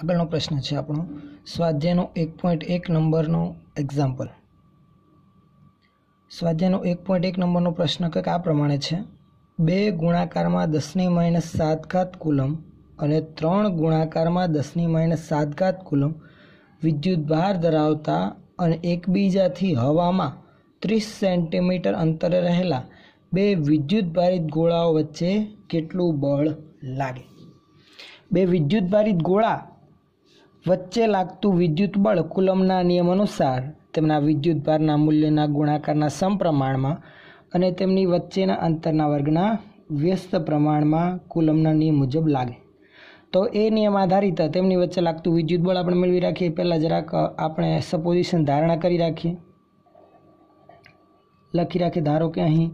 આગળનો પ્રશ્ન છે આપણો સ્વાધ્યાયનો એક પોઈન્ટ એક નંબરનો એક્ઝામ્પલ સ્વાધ્યાયનો એક પોઈન્ટ એક નંબરનો પ્રશ્ન કંઈક આ પ્રમાણે છે બે ગુણાકારમાં દસની માઇનસ સાત ઘાત કુલમ અને ત્રણ ગુણાકારમાં દસની માઇનસ સાત ઘાત કુલમ વિદ્યુત ભાર ધરાવતા અને એકબીજાથી હવામાં ત્રીસ સેન્ટીમીટર અંતરે રહેલા બે વિદ્યુતભારિત ગોળાઓ વચ્ચે કેટલું બળ લાગે બે વિદ્યુતભારિત ગોળા વચ્ચે લાગતું વિદ્યુત બળ કુલમના નિયમ અનુસાર તેમના વિદ્યુત ભારના મૂલ્યના ગુણાકારના સમપ્રમાણમાં અને તેમની વચ્ચેના અંતરના વર્ગના વ્યસ્ત પ્રમાણમાં કુલમના નિયમ મુજબ લાગે તો એ નિયમ આધારિત તેમની વચ્ચે લાગતું વિદ્યુત બળ આપણે મેળવી રાખીએ પહેલાં જરાક આપણે સપોઝિશન ધારણા કરી રાખીએ લખી રાખીએ ધારો કે અહીં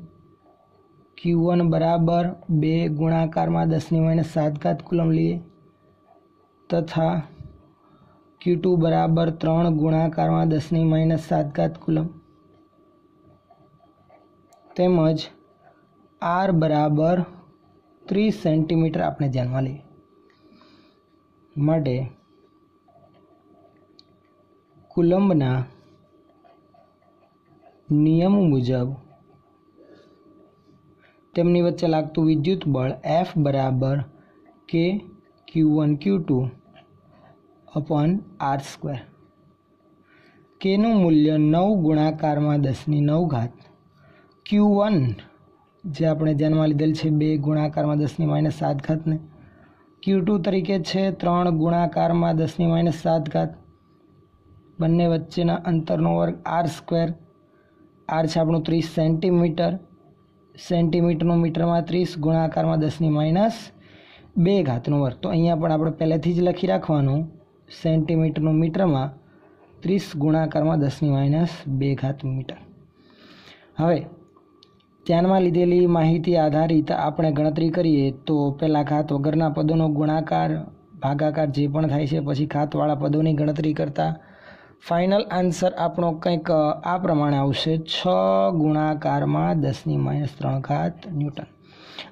ક્યુ વન બરાબર બે ગુણાકારમાં દસની માઇનસ સાત ઘાત કુલમ લઈએ તથા ક્યુ ટુ બરાબર ત્રણ ગુણાકારમાં દસની માઇનસ સાત ઘાત કુલમ તેમજ આર બરાબર ત્રીસ સેન્ટીમીટર આપણે ધ્યાનમાં લઈએ માટે કુલંબના નિયમ મુજબ તેમની વચ્ચે લાગતું વિદ્યુત બળ એફ બરાબર કે Q one Q two upon R square કેનું મૂલ્ય નવ ગુણાકારમાં દસની નવ ઘાત ક્યુ વન જે આપણે ધ્યાનમાં લીધેલ છે બે ગુણાકારમાં દસની માઇનસ સાત ઘાતને ક્યુ ટુ તરીકે છે ત્રણ ગુણાકારમાં દસની માઇનસ સાત ઘાત બંને વચ્ચેના અંતરનો વર્ગ આર સ્ક્વેર આર છે આપણું ત્રીસ સેન્ટીમીટર સેન્ટીમીટરનું મીટરમાં ત્રીસ ગુણાકારમાં દસની માઇનસ બે ઘાતનું વર્ગ તો અહીંયા પણ આપણે પહેલેથી જ લખી રાખવાનું સેન્ટીમીટરનું મીટરમાં ત્રીસ ગુણાકારમાં દસની માઇનસ બે ઘાત મીટર હવે ધ્યાનમાં લીધેલી માહિતી આધારિત આપણે ગણતરી કરીએ તો પહેલાં ઘાત વગરના પદોનો ગુણાકાર ભાગાકાર જે પણ થાય છે પછી ખાતવાળા પદોની ગણતરી કરતાં ફાઇનલ આન્સર આપણો કંઈક આ પ્રમાણે આવશે છ ગુણાકારમાં દસની માઇનસ ત્રણ ખાત ન્યૂટન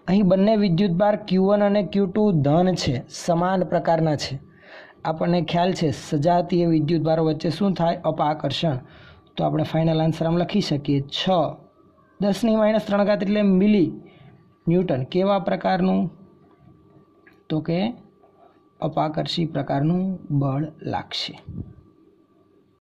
અહીં બંને વિદ્યુતભાર ક્યુ વન અને ક્યુ ટુ ધન છે સમાન પ્રકારના છે આપણને ખ્યાલ છે સજાતીય વિદ્યુતભારો વચ્ચે શું થાય અપાકર્ષણ તો આપણે ફાઇનલ આન્સર આમ લખી શકીએ છ દસની માઇનસ ત્રણ ઘાત એટલે મિલી ન્યૂટન કેવા પ્રકારનું તો કે અપાકર્ષી પ્રકારનું બળ લાગશે